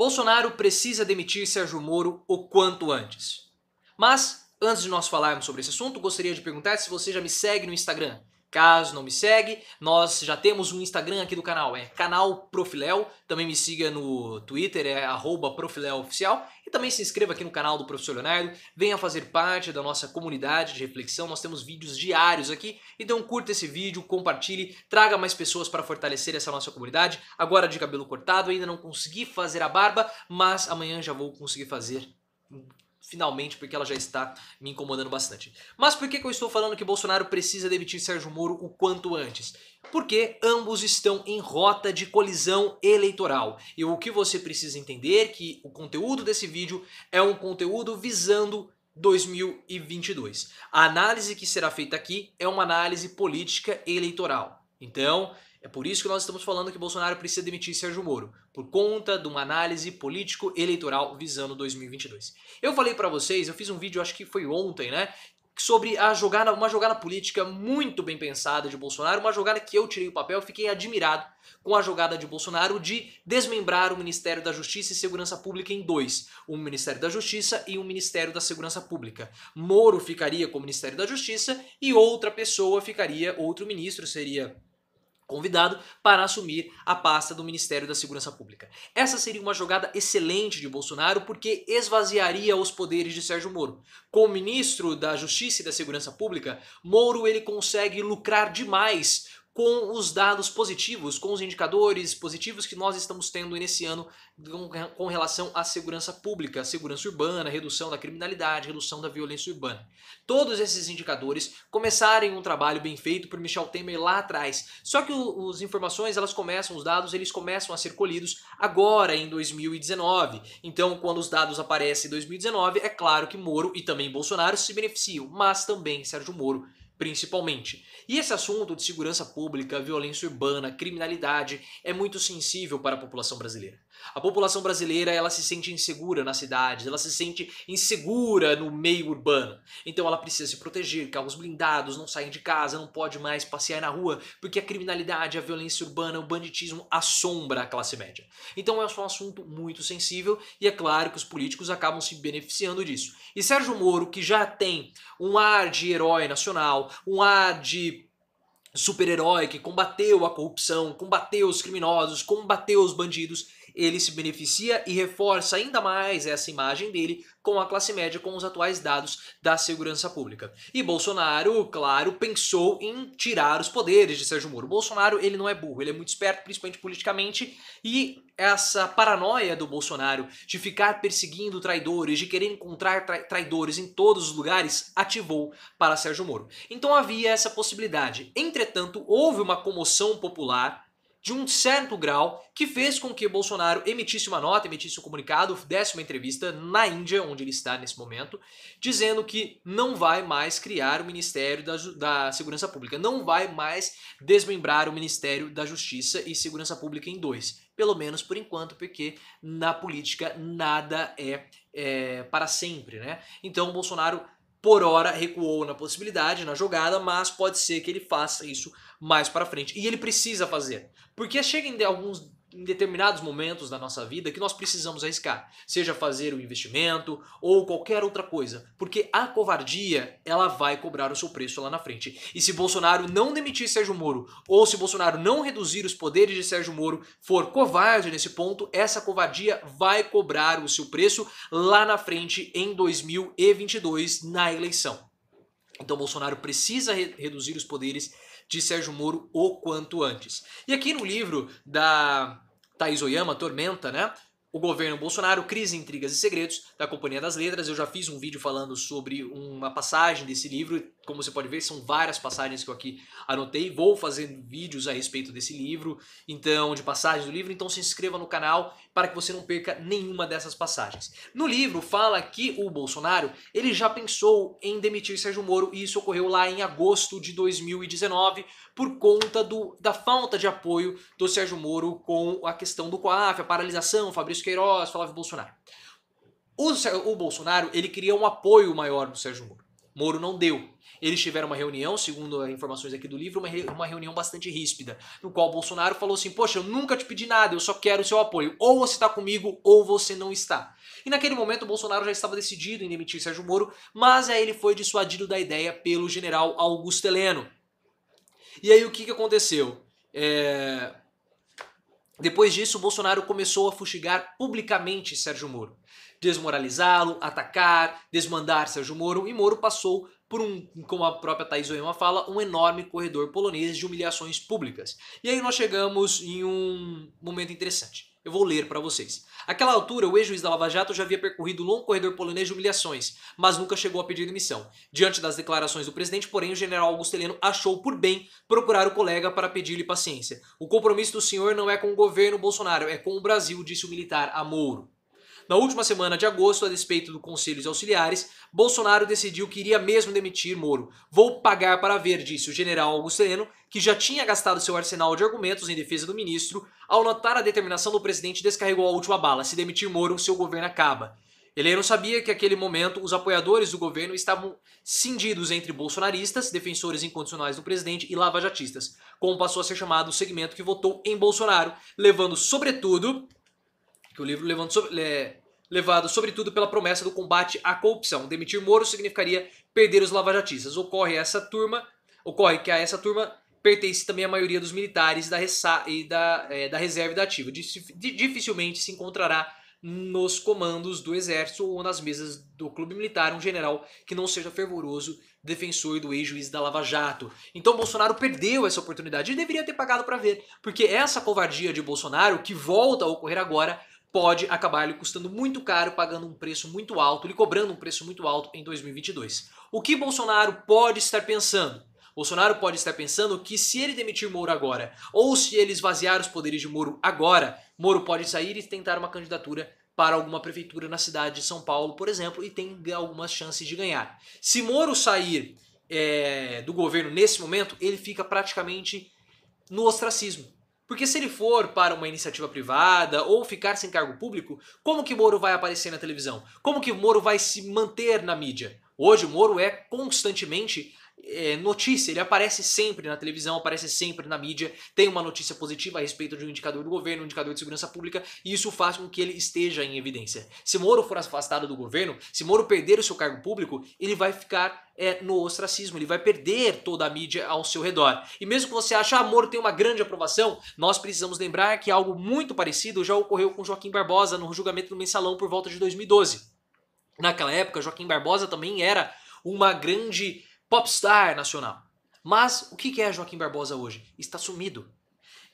Bolsonaro precisa demitir Sérgio Moro o quanto antes. Mas, antes de nós falarmos sobre esse assunto, gostaria de perguntar se você já me segue no Instagram Caso não me segue, nós já temos um Instagram aqui do canal, é canal Profilel. Também me siga no Twitter, é @profileloficial e também se inscreva aqui no canal do Professor Leonardo. Venha fazer parte da nossa comunidade de reflexão. Nós temos vídeos diários aqui, então curta esse vídeo, compartilhe, traga mais pessoas para fortalecer essa nossa comunidade. Agora de cabelo cortado, ainda não consegui fazer a barba, mas amanhã já vou conseguir fazer finalmente, porque ela já está me incomodando bastante. Mas por que, que eu estou falando que Bolsonaro precisa demitir Sérgio Moro o quanto antes? Porque ambos estão em rota de colisão eleitoral. E o que você precisa entender é que o conteúdo desse vídeo é um conteúdo visando 2022. A análise que será feita aqui é uma análise política eleitoral. Então, é por isso que nós estamos falando que Bolsonaro precisa demitir Sérgio Moro, por conta de uma análise político-eleitoral visando 2022. Eu falei para vocês, eu fiz um vídeo, acho que foi ontem, né? Sobre a jogada, uma jogada política muito bem pensada de Bolsonaro, uma jogada que eu tirei o papel, fiquei admirado com a jogada de Bolsonaro de desmembrar o Ministério da Justiça e Segurança Pública em dois: um Ministério da Justiça e um Ministério da Segurança Pública. Moro ficaria com o Ministério da Justiça e outra pessoa ficaria, outro ministro seria convidado para assumir a pasta do Ministério da Segurança Pública. Essa seria uma jogada excelente de Bolsonaro porque esvaziaria os poderes de Sérgio Moro. Como ministro da Justiça e da Segurança Pública, Moro ele consegue lucrar demais com os dados positivos, com os indicadores positivos que nós estamos tendo nesse ano com relação à segurança pública, à segurança urbana, redução da criminalidade, redução da violência urbana. Todos esses indicadores começarem um trabalho bem feito por Michel Temer lá atrás. Só que as informações, elas começam, os dados, eles começam a ser colhidos agora em 2019. Então, quando os dados aparecem em 2019, é claro que Moro e também Bolsonaro se beneficiam, mas também Sérgio Moro principalmente. E esse assunto de segurança pública, violência urbana, criminalidade é muito sensível para a população brasileira. A população brasileira, ela se sente insegura nas cidades, ela se sente insegura no meio urbano. Então ela precisa se proteger, carros blindados, não saem de casa, não pode mais passear na rua, porque a criminalidade, a violência urbana, o banditismo assombra a classe média. Então é um assunto muito sensível e é claro que os políticos acabam se beneficiando disso. E Sérgio Moro, que já tem um ar de herói nacional, um ar de super-herói que combateu a corrupção, combateu os criminosos, combateu os bandidos, ele se beneficia e reforça ainda mais essa imagem dele com a classe média com os atuais dados da segurança pública. E Bolsonaro, claro, pensou em tirar os poderes de Sérgio Moro. Bolsonaro, ele não é burro, ele é muito esperto, principalmente politicamente, e essa paranoia do Bolsonaro de ficar perseguindo traidores, de querer encontrar tra traidores em todos os lugares, ativou para Sérgio Moro. Então havia essa possibilidade. Entretanto, houve uma comoção popular de um certo grau que fez com que Bolsonaro emitisse uma nota, emitisse um comunicado, desse uma entrevista na Índia, onde ele está nesse momento, dizendo que não vai mais criar o Ministério da, da Segurança Pública, não vai mais desmembrar o Ministério da Justiça e Segurança Pública em dois. Pelo menos por enquanto, porque na política nada é, é para sempre, né? Então Bolsonaro por hora recuou na possibilidade, na jogada, mas pode ser que ele faça isso mais para frente. E ele precisa fazer. Porque chega em alguns em determinados momentos da nossa vida que nós precisamos arriscar, seja fazer um investimento ou qualquer outra coisa, porque a covardia ela vai cobrar o seu preço lá na frente. E se Bolsonaro não demitir Sérgio Moro ou se Bolsonaro não reduzir os poderes de Sérgio Moro, for covarde nesse ponto, essa covardia vai cobrar o seu preço lá na frente em 2022 na eleição. Então Bolsonaro precisa re reduzir os poderes de Sérgio Moro o quanto antes. E aqui no livro da Thais Oyama, Tormenta, né? O governo Bolsonaro, crise, intrigas e segredos da Companhia das Letras. Eu já fiz um vídeo falando sobre uma passagem desse livro, como você pode ver, são várias passagens que eu aqui anotei. Vou fazer vídeos a respeito desse livro, então, de passagens do livro. Então, se inscreva no canal para que você não perca nenhuma dessas passagens. No livro fala que o Bolsonaro ele já pensou em demitir Sérgio Moro e isso ocorreu lá em agosto de 2019 por conta do, da falta de apoio do Sérgio Moro com a questão do COAF, a paralisação, Fabrício Queiroz, Flávio Bolsonaro. O, o Bolsonaro ele queria um apoio maior do Sérgio Moro. Moro não deu. Eles tiveram uma reunião, segundo informações aqui do livro, uma, re uma reunião bastante ríspida, no qual Bolsonaro falou assim: Poxa, eu nunca te pedi nada, eu só quero o seu apoio. Ou você está comigo ou você não está. E naquele momento, Bolsonaro já estava decidido em demitir Sérgio Moro, mas aí ele foi dissuadido da ideia pelo general Augusto Heleno. E aí o que, que aconteceu? É... Depois disso, Bolsonaro começou a fustigar publicamente Sérgio Moro, desmoralizá-lo, atacar, desmandar Sérgio Moro, e Moro passou por um, como a própria Thais Oema fala, um enorme corredor polonês de humilhações públicas. E aí nós chegamos em um momento interessante. Eu vou ler para vocês. Aquela altura, o ex-juiz da Lava Jato já havia percorrido o longo corredor polonês de humilhações, mas nunca chegou a pedir demissão. Diante das declarações do presidente, porém, o general Augusto Heleno achou por bem procurar o colega para pedir-lhe paciência. O compromisso do senhor não é com o governo Bolsonaro, é com o Brasil, disse o militar a Mouro. Na última semana de agosto, a despeito do Conselho de Auxiliares, Bolsonaro decidiu que iria mesmo demitir Moro. Vou pagar para ver, disse o general Augustino, que já tinha gastado seu arsenal de argumentos em defesa do ministro, ao notar a determinação do presidente descarregou a última bala, se demitir Moro, seu governo acaba. Ele não sabia que naquele momento os apoiadores do governo estavam cindidos entre bolsonaristas, defensores incondicionais do presidente e lavajatistas, como passou a ser chamado o segmento que votou em Bolsonaro, levando sobretudo que o livro levando sobre, é, levado sobretudo pela promessa do combate à corrupção. Demitir Moro significaria perder os lavajatistas. Ocorre essa turma, ocorre que a essa turma pertence também a maioria dos militares da, e da, é, da reserva e da ativa. Dificilmente se encontrará nos comandos do exército ou nas mesas do clube militar um general que não seja fervoroso defensor do ex-juiz da Lava Jato. Então Bolsonaro perdeu essa oportunidade e deveria ter pagado para ver, porque essa covardia de Bolsonaro que volta a ocorrer agora pode acabar lhe custando muito caro, pagando um preço muito alto, lhe cobrando um preço muito alto em 2022. O que Bolsonaro pode estar pensando? Bolsonaro pode estar pensando que se ele demitir Moro agora, ou se ele esvaziar os poderes de Moro agora, Moro pode sair e tentar uma candidatura para alguma prefeitura na cidade de São Paulo, por exemplo, e tem algumas chances de ganhar. Se Moro sair é, do governo nesse momento, ele fica praticamente no ostracismo. Porque se ele for para uma iniciativa privada ou ficar sem cargo público, como que Moro vai aparecer na televisão? Como que Moro vai se manter na mídia? Hoje o Moro é constantemente é, notícia, ele aparece sempre na televisão, aparece sempre na mídia, tem uma notícia positiva a respeito de um indicador do governo, um indicador de segurança pública, e isso faz com que ele esteja em evidência. Se Moro for afastado do governo, se Moro perder o seu cargo público, ele vai ficar é, no ostracismo, ele vai perder toda a mídia ao seu redor. E mesmo que você ache, ah, Moro tem uma grande aprovação, nós precisamos lembrar que algo muito parecido já ocorreu com Joaquim Barbosa no julgamento do Mensalão por volta de 2012. Naquela época, Joaquim Barbosa também era uma grande popstar nacional. Mas o que é Joaquim Barbosa hoje? Está sumido.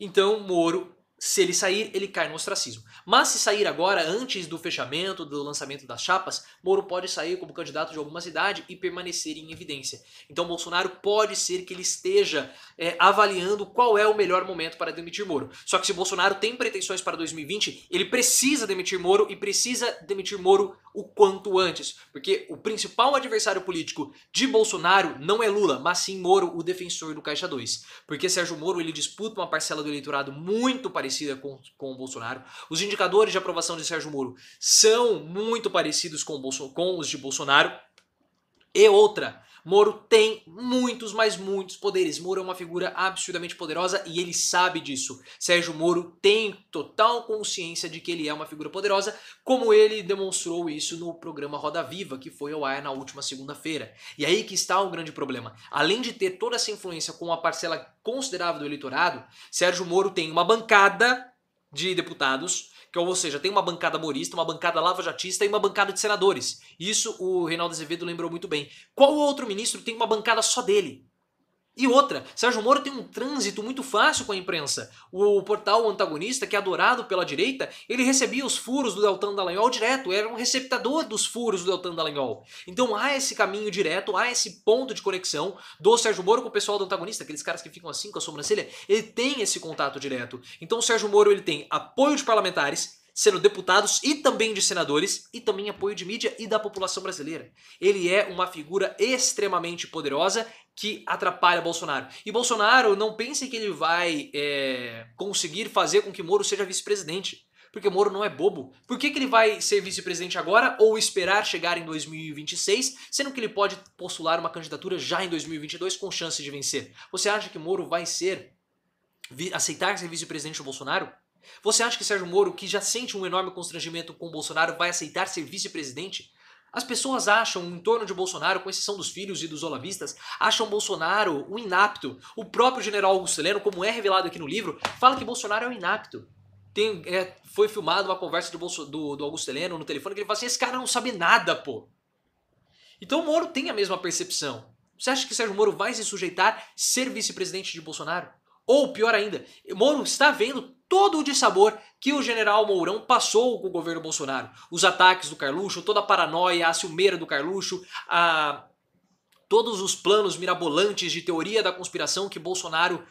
Então Moro se ele sair, ele cai no ostracismo. Mas se sair agora, antes do fechamento, do lançamento das chapas, Moro pode sair como candidato de alguma cidade e permanecer em evidência. Então Bolsonaro pode ser que ele esteja é, avaliando qual é o melhor momento para demitir Moro. Só que se Bolsonaro tem pretensões para 2020, ele precisa demitir Moro e precisa demitir Moro o quanto antes. Porque o principal adversário político de Bolsonaro não é Lula, mas sim Moro, o defensor do Caixa 2. Porque Sérgio Moro ele disputa uma parcela do eleitorado muito parecida parecida com, com o Bolsonaro. Os indicadores de aprovação de Sérgio Moro são muito parecidos com, Bolso, com os de Bolsonaro. E outra, Moro tem muitos, mas muitos poderes. Moro é uma figura absurdamente poderosa e ele sabe disso. Sérgio Moro tem total consciência de que ele é uma figura poderosa, como ele demonstrou isso no programa Roda Viva, que foi ao ar na última segunda-feira. E aí que está o um grande problema. Além de ter toda essa influência com uma parcela considerável do eleitorado, Sérgio Moro tem uma bancada de deputados que é ou seja, tem uma bancada morista, uma bancada lavajatista e uma bancada de senadores. Isso o Reinaldo Azevedo lembrou muito bem. Qual outro ministro tem uma bancada só dele? E outra, Sérgio Moro tem um trânsito muito fácil com a imprensa. O portal antagonista, que é adorado pela direita, ele recebia os furos do Deltan Dallagnol direto, era um receptador dos furos do Deltan Dallagnol. Então há esse caminho direto, há esse ponto de conexão do Sérgio Moro com o pessoal do antagonista, aqueles caras que ficam assim com a sobrancelha, ele tem esse contato direto. Então o Sérgio Moro ele tem apoio de parlamentares, sendo deputados e também de senadores e também apoio de mídia e da população brasileira. Ele é uma figura extremamente poderosa que atrapalha Bolsonaro. E Bolsonaro não pense que ele vai é, conseguir fazer com que Moro seja vice-presidente. Porque Moro não é bobo. Por que, que ele vai ser vice-presidente agora ou esperar chegar em 2026, sendo que ele pode postular uma candidatura já em 2022 com chance de vencer? Você acha que Moro vai ser aceitar ser vice-presidente do Bolsonaro? Você acha que Sérgio Moro, que já sente um enorme constrangimento com Bolsonaro, vai aceitar ser vice-presidente? As pessoas acham, em torno de Bolsonaro, com exceção dos filhos e dos olavistas, acham Bolsonaro um inapto. O próprio general Augusto Heleno, como é revelado aqui no livro, fala que Bolsonaro é um inapto. Tem, é, foi filmada uma conversa do, Bolso, do, do Augusto Heleno no telefone que ele fala assim: esse cara não sabe nada, pô. Então o Moro tem a mesma percepção. Você acha que Sérgio Moro vai se sujeitar a ser vice-presidente de Bolsonaro? Ou pior ainda, Moro está vendo todo o dissabor que o general Mourão passou com o governo Bolsonaro. Os ataques do Carluxo, toda a paranoia, a ciumeira do Carluxo, a... todos os planos mirabolantes de teoria da conspiração que Bolsonaro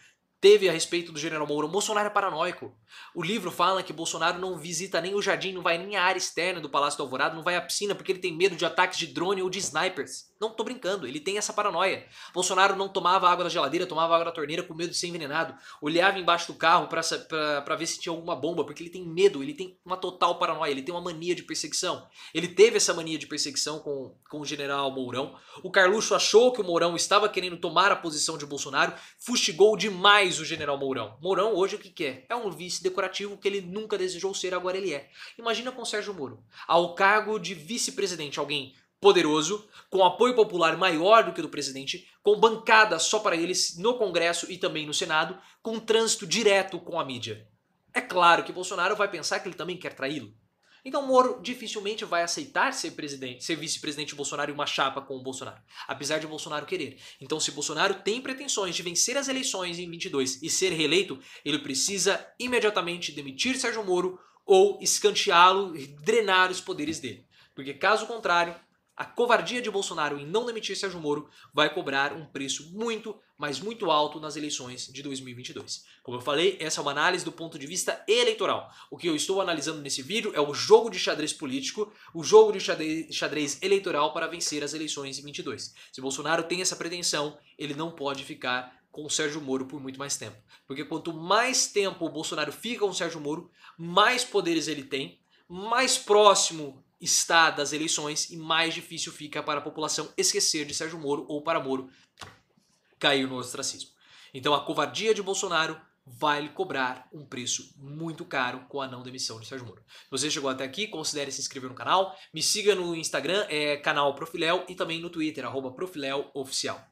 teve a respeito do General Mourão. Bolsonaro é paranoico. O livro fala que Bolsonaro não visita nem o jardim, não vai nem a área externa do Palácio do Alvorado, não vai à piscina porque ele tem medo de ataques de drone ou de snipers. Não tô brincando, ele tem essa paranoia. Bolsonaro não tomava água da geladeira, tomava água da torneira com medo de ser envenenado. Olhava embaixo do carro para ver se tinha alguma bomba, porque ele tem medo, ele tem uma total paranoia, ele tem uma mania de perseguição. Ele teve essa mania de perseguição com, com o general Mourão. O Carluxo achou que o Mourão estava querendo tomar a posição de Bolsonaro, fustigou demais mais o general Mourão. Mourão hoje o que quer? É? é um vice decorativo que ele nunca desejou ser, agora ele é. Imagina com Sérgio Moro, ao cargo de vice-presidente, alguém poderoso, com apoio popular maior do que o do presidente, com bancada só para eles no Congresso e também no Senado, com trânsito direto com a mídia. É claro que Bolsonaro vai pensar que ele também quer traí-lo. Então Moro dificilmente vai aceitar ser presidente, ser vice-presidente Bolsonaro e uma chapa com o Bolsonaro, apesar de Bolsonaro querer. Então se Bolsonaro tem pretensões de vencer as eleições em 22 e ser reeleito, ele precisa imediatamente demitir Sérgio Moro ou escanteá-lo e drenar os poderes dele. Porque caso contrário, a covardia de Bolsonaro em não demitir Sérgio Moro vai cobrar um preço muito, mas muito alto nas eleições de 2022. Como eu falei, essa é uma análise do ponto de vista eleitoral. O que eu estou analisando nesse vídeo é o jogo de xadrez político, o jogo de xadrez, eleitoral para vencer as eleições em 22. Se Bolsonaro tem essa pretensão, ele não pode ficar com o Sérgio Moro por muito mais tempo. Porque quanto mais tempo o Bolsonaro fica com o Sérgio Moro, mais poderes ele tem, mais próximo está das eleições e mais difícil fica para a população esquecer de Sérgio Moro ou para Moro cair no ostracismo. Então a covardia de Bolsonaro vai lhe cobrar um preço muito caro com a não demissão de Sérgio Moro. Se você chegou até aqui, considere se inscrever no canal, me siga no Instagram, é canal Profilel e também no Twitter, arroba Profilel Oficial.